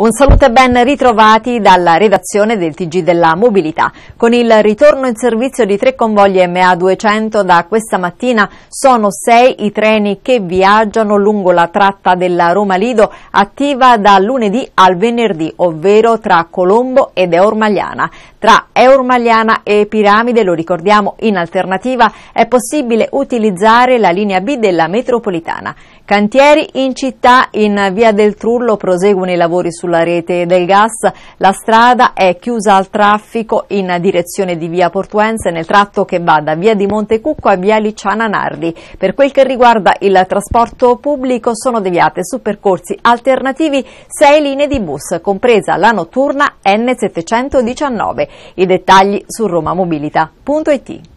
Un saluto e ben ritrovati dalla redazione del Tg della Mobilità. Con il ritorno in servizio di tre convogli MA200 da questa mattina sono sei i treni che viaggiano lungo la tratta della Roma Lido attiva da lunedì al venerdì, ovvero tra Colombo ed Eurmagliana. Tra Eurmagliana e Piramide, lo ricordiamo in alternativa, è possibile utilizzare la linea B della metropolitana. Cantieri in città, in via del Trullo proseguono i lavori sul sulla rete del gas. La strada è chiusa al traffico in direzione di via Portuense nel tratto che va da via di Montecucco a via Liciana Nardi. Per quel che riguarda il trasporto pubblico sono deviate su percorsi alternativi sei linee di bus, compresa la notturna N719. I dettagli su romamobilita.it.